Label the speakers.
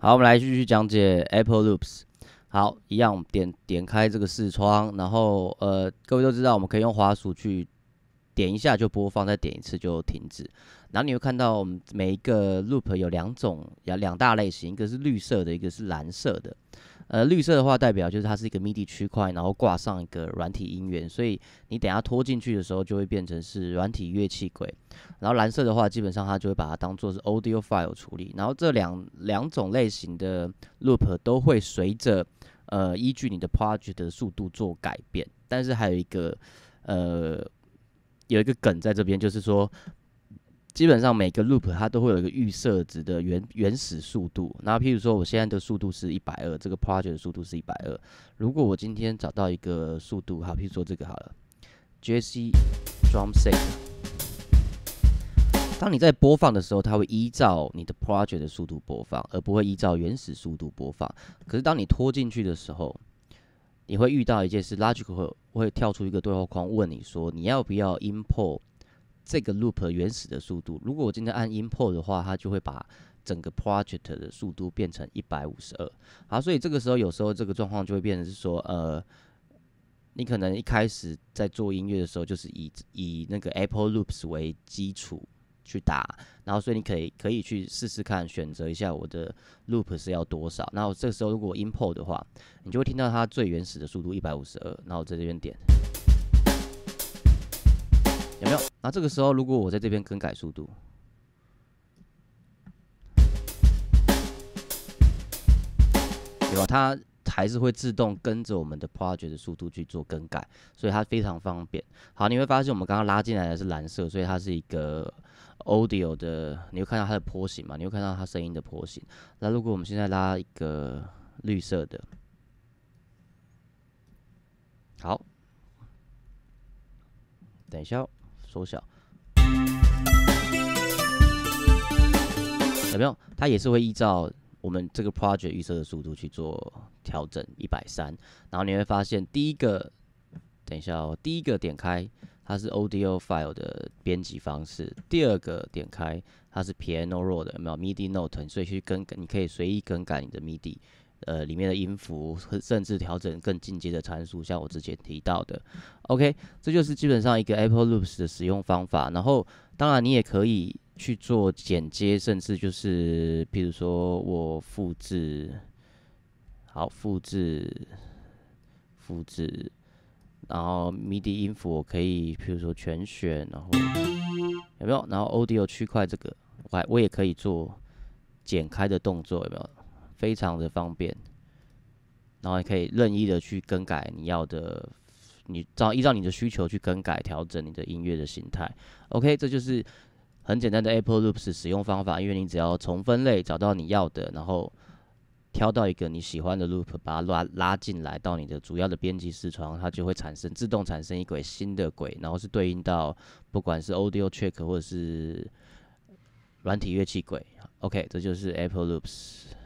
Speaker 1: 好，我们来继续讲解 Apple Loops。好，一样，点点开这个视窗，然后呃，各位都知道，我们可以用滑鼠去点一下就播放，再点一次就停止。然后你会看到，我们每一个 Loop 有两种，两大类型，一个是绿色的，一个是蓝色的。呃，绿色的话代表就是它是一个 MIDI 区块，然后挂上一个软体音源，所以你等下拖进去的时候就会变成是软体乐器轨。然后蓝色的话，基本上它就会把它当做是 Audio File 处理。然后这两两种类型的 Loop 都会随着呃依据你的 Project 的速度做改变。但是还有一个呃有一个梗在这边，就是说。基本上每个 loop 它都会有一个预设值的原原始速度。那譬如说，我现在的速度是一百二，这个 project 的速度是一百二。如果我今天找到一个速度，好，譬如说这个好了，J C Drum Set。当你在播放的时候，它会依照你的 project 的速度播放，而不会依照原始速度播放。可是当你拖进去的时候，你会遇到一件事，Logic 会跳出一个对话框问你说，你要不要 import？这个 loop 原始的速度，如果我今天按 import 的话，它就会把整个 project 的速度变成一百五十二。好，所以这个时候有时候这个状况就会变成是说，呃，你可能一开始在做音乐的时候就是以以那个 Apple Loops 为基础去打，然后所以你可以可以去试试看选择一下我的 loop 是要多少。那我这个时候如果 import 的话，你就会听到它最原始的速度一百五十二。后在这边点。那这个时候，如果我在这边更改速度，对吧？它还是会自动跟着我们的 project 的速度去做更改，所以它非常方便。好，你会发现我们刚刚拉进来的是蓝色，所以它是一个 audio 的。你会看到它的坡形嘛？你会看到它声音的坡形。那如果我们现在拉一个绿色的，好，等一下。缩小。有没有？它也是会依照我们这个 project 预设的速度去做调整，一百三。然后你会发现，第一个，等一下哦，第一个点开它是 O D O file 的编辑方式，第二个点开它是 Piano r o l 的，的，没有 MIDI note，所以去更改，你可以随意更改你的 MIDI。呃，里面的音符甚至调整更进阶的参数，像我之前提到的。OK，这就是基本上一个 Apple Loops 的使用方法。然后，当然你也可以去做剪接，甚至就是，比如说我复制，好复制，复制，然后 MIDI 音符我可以，比如说全选，然后有没有？然后 Audio 区块这个，我还我也可以做剪开的动作，有没有？非常的方便，然后你可以任意的去更改你要的，你照依照你的需求去更改调整你的音乐的形态。OK，这就是很简单的 Apple Loops 使用方法，因为你只要从分类找到你要的，然后挑到一个你喜欢的 Loop，把它拉拉进来到你的主要的编辑视窗，它就会产生自动产生一轨新的轨，然后是对应到不管是 Audio t r e c k 或者是软体乐器轨。OK，这就是 Apple Loops。